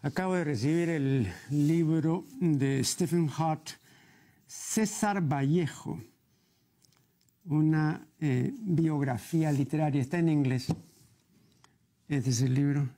Acabo de recibir el libro de Stephen Hart, César Vallejo, una eh, biografía literaria. Está en inglés. Este es el libro.